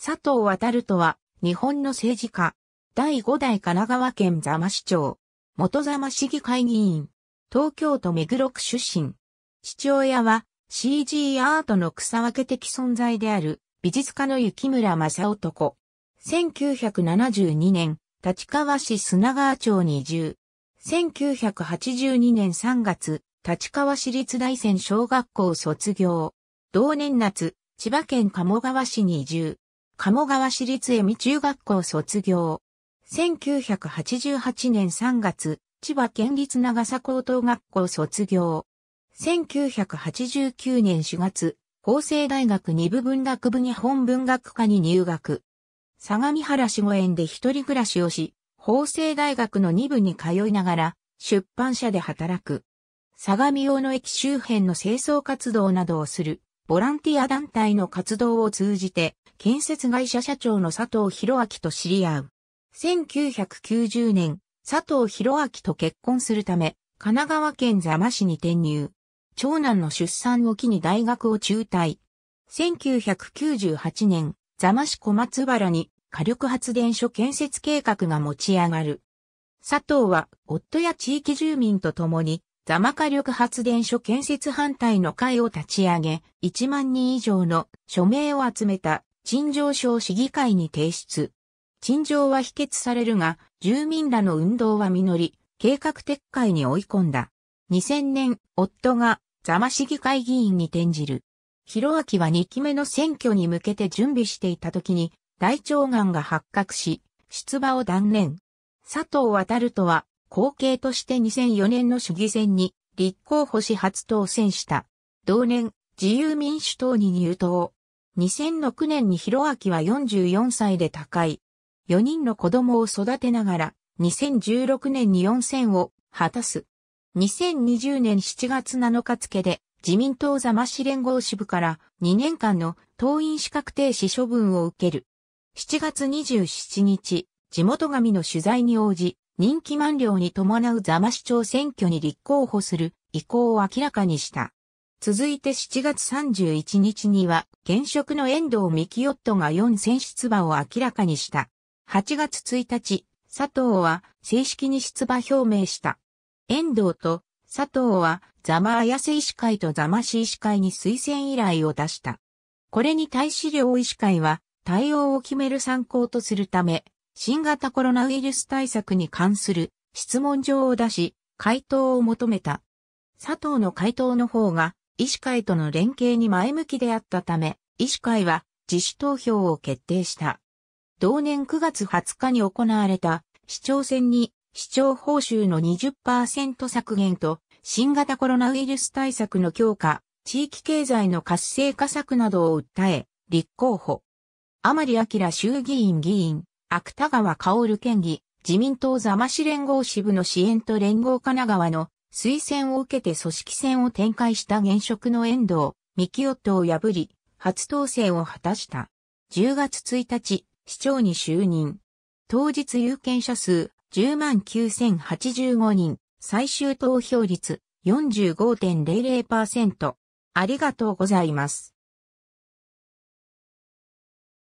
佐藤渡るとは、日本の政治家。第5代神奈川県座間市長。元座間市議会議員。東京都目黒区出身。父親は CG アートの草分け的存在である美術家の雪村正男。1972年、立川市砂川町に移住。1982年3月、立川市立大仙小学校卒業。同年夏、千葉県鴨川市に移住。鴨川市立恵美中学校卒業。1988年3月、千葉県立長佐高等学校卒業。1989年4月、法政大学二部文学部日本文学科に入学。相模原市五園で一人暮らしをし、法政大学の二部に通いながら、出版社で働く。相模大野駅周辺の清掃活動などをする、ボランティア団体の活動を通じて、建設会社社長の佐藤博明と知り合う。1990年、佐藤博明と結婚するため、神奈川県座間市に転入。長男の出産を機に大学を中退。1998年、座間市小松原に火力発電所建設計画が持ち上がる。佐藤は夫や地域住民と共に間火力発電所建設反対の会を立ち上げ、1万人以上の署名を集めた陳情書を市議会に提出。陳情は否決されるが、住民らの運動は実り、計画撤回に追い込んだ。2000年、夫が座間市議会議員に転じる。広明は2期目の選挙に向けて準備していた時に、大腸がんが発覚し、出馬を断念。佐藤渡とは後継として2004年の主義選に立候補し初当選した。同年、自由民主党に入党。2006年に広明は44歳で他界。4人の子供を育てながら、2016年に4選を果たす。2020年7月7日付で、自民党座間市連合支部から2年間の党員資格停止処分を受ける。7月27日、地元紙の取材に応じ、任期満了に伴う座間市長選挙に立候補する意向を明らかにした。続いて7月31日には、現職の遠藤希夫が4選出馬を明らかにした。8月1日、佐藤は正式に出馬表明した。遠藤と佐藤はザマ綾瀬医師会とザマ市医師会に推薦依頼を出した。これに対し両医師会は対応を決める参考とするため、新型コロナウイルス対策に関する質問状を出し、回答を求めた。佐藤の回答の方が、医師会との連携に前向きであったため、医師会は自主投票を決定した。同年9月20日に行われた市長選に市長報酬の20%削減と新型コロナウイルス対策の強化、地域経済の活性化策などを訴え、立候補。甘利明衆議院議員、芥川織県議、自民党座間市連合支部の支援と連合神奈川の推薦を受けて組織戦を展開した現職の遠藤、三木夫を破り、初当選を果たした。10月1日、市長に就任。当日有権者数109,085人、最終投票率45.00%。ありがとうございます。